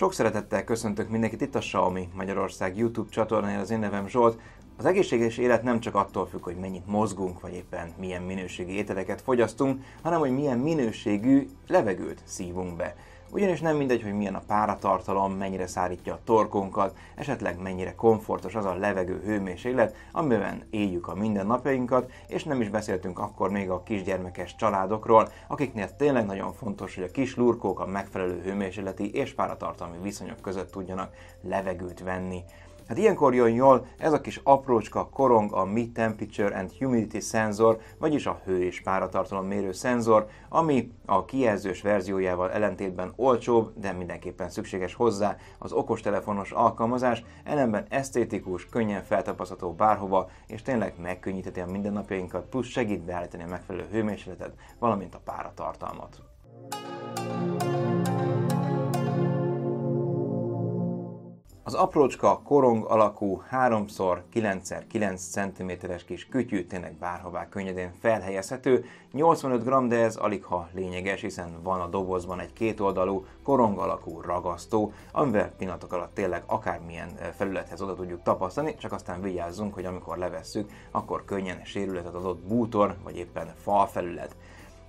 Sok szeretettel köszöntök mindenkit itt a Xiaomi Magyarország YouTube csatornáján, az én nevem Zsolt. Az egészséges élet nem csak attól függ, hogy mennyit mozgunk, vagy éppen milyen minőségi ételeket fogyasztunk, hanem hogy milyen minőségű levegőt szívunk be ugyanis nem mindegy, hogy milyen a páratartalom, mennyire szárítja a torkunkat, esetleg mennyire komfortos az a levegő hőmérséklet, amiben éljük a mindennapjainkat, és nem is beszéltünk akkor még a kisgyermekes családokról, akiknél tényleg nagyon fontos, hogy a kis lurkók a megfelelő hőmérsékleti és páratartalmi viszonyok között tudjanak levegőt venni. Hát ilyenkor jön jól ez a kis aprócska korong a Mi Temperature and Humidity Sensor, vagyis a hő és páratartalom mérő szenzor, ami a kijelzős verziójával ellentétben olcsóbb, de mindenképpen szükséges hozzá az okostelefonos alkalmazás, ellenben esztétikus, könnyen feltapasztható bárhova, és tényleg megkönnyítheti a mindennapjainkat, plusz segít beállítani a megfelelő hőmérsékletet, valamint a páratartalmat. Az aprócska, korong alakú 3x9x9 cm-es kis kütyű tényleg bárhová könnyedén felhelyezhető, 85 g, de ez alig ha lényeges, hiszen van a dobozban egy kétoldalú, korong alakú ragasztó, amivel pillanatok alatt tényleg akármilyen eh, felülethez oda tudjuk tapasztani, csak aztán vigyázzunk, hogy amikor levesszük, akkor könnyen sérülhet az ott bútor, vagy éppen felület.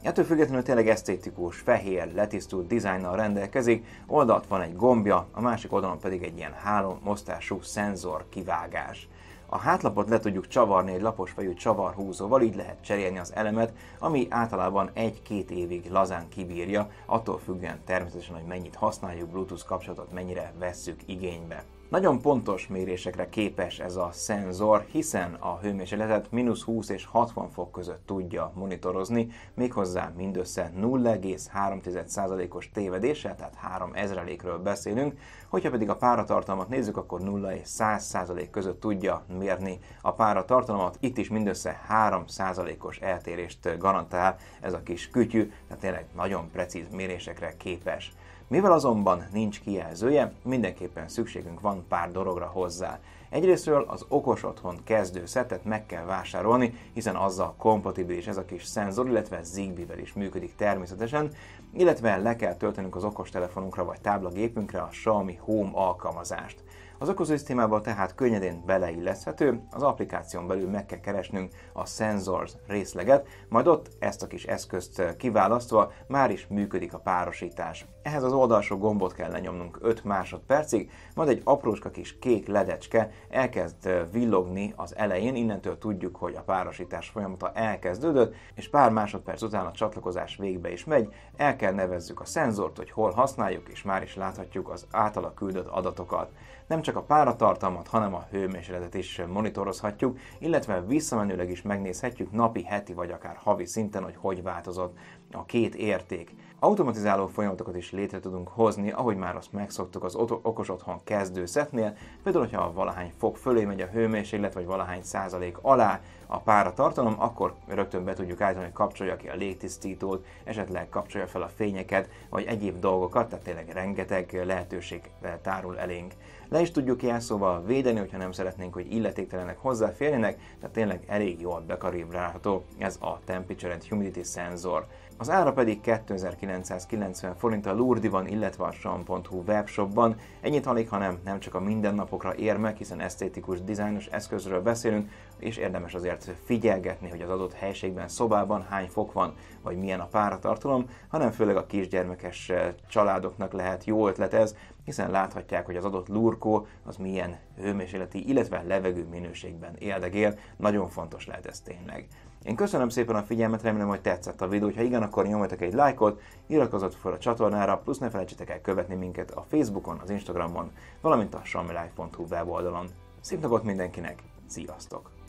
Ettől függetlenül tényleg esztétikus, fehér, letisztult dizájnnal rendelkezik, oldalt van egy gombja, a másik oldalon pedig egy ilyen három mosztású szenzor kivágás. A hátlapot le tudjuk csavarni egy lapos fejű csavarhúzóval, így lehet cserélni az elemet, ami általában egy-két évig lazán kibírja, attól függően természetesen, hogy mennyit használjuk Bluetooth kapcsolatot, mennyire vesszük igénybe. Nagyon pontos mérésekre képes ez a szenzor, hiszen a hőmérsékletet mínusz 20 és 60 fok között tudja monitorozni, méghozzá mindössze 0,3%-os tévedéssel, tehát 3 ezrelékről beszélünk, hogyha pedig a páratartalmat nézzük, akkor 0 és 100% között tudja mérni a páratartalmat, itt is mindössze 3%-os eltérést garantál ez a kis kütyű, tehát tényleg nagyon precíz mérésekre képes. Mivel azonban nincs kijelzője, mindenképpen szükségünk van pár dologra hozzá. Egyrésztről az okos otthon kezdő szettet meg kell vásárolni, hiszen azzal kompatibilis ez a kis szenzor, illetve Zigbee-vel is működik természetesen, illetve le kell töltenünk az okostelefonunkra vagy táblagépünkre a Xiaomi Home alkalmazást. Az ökoszisztémába tehát könnyedén beleilleszhető, az applikáción belül meg kell keresnünk a Sensors részleget, majd ott ezt a kis eszközt kiválasztva már is működik a párosítás. Ehhez az oldalsó gombot kell lenyomnunk 5 másodpercig, majd egy aprócska kis kék ledecske elkezd villogni az elején, innentől tudjuk, hogy a párosítás folyamata elkezdődött, és pár másodperc után a csatlakozás végbe is megy, el kell nevezzük a szenzort, hogy hol használjuk, és már is láthatjuk az általa küldött adatokat. Nem csak csak a páratartalmat, hanem a hőmérsékletet is monitorozhatjuk, illetve visszamenőleg is megnézhetjük napi, heti vagy akár havi szinten, hogy hogy változott a két érték. Automatizáló folyamatokat is létre tudunk hozni, ahogy már azt megszoktuk az okos otthon szetnél, például, hogyha valahány fok fölé megy a hőmérséklet, vagy valahány százalék alá a pára tartalom, akkor rögtön be tudjuk állítani, hogy kapcsolja ki a légtisztítót, esetleg kapcsolja fel a fényeket, vagy egyéb dolgokat, tehát tényleg rengeteg lehetőség tárul elénk. Le is tudjuk szóval védeni, hogyha nem szeretnénk, hogy illetéktelenek hozzáférjenek, tehát tényleg elég jól bekaribálható ez a Temperature and Humidity Sensor. Az ára pedig 2990 forint a van illetve a Sam.hu webshopban. Ennyit alig, ha nem, nem csak a mindennapokra ér meg, hiszen esztétikus, dizájnos eszközről beszélünk, és érdemes azért figyelgetni, hogy az adott helységben, szobában hány fok van, vagy milyen a páratartalom, hanem főleg a kisgyermekes eh, családoknak lehet jó ötlet ez, hiszen láthatják, hogy az adott lurkó az milyen hőmérsékleti, illetve levegő minőségben érdegél. Nagyon fontos lehet ez tényleg. Én köszönöm szépen a figyelmet, remélem, hogy tetszett a videó, ha igen, akkor nyomjatok egy lájkot, iratkozzatok fel a csatornára, plusz ne felejtsetek el követni minket a Facebookon, az Instagramon, valamint a samilife.hu weboldalon. Szép napot mindenkinek, sziasztok!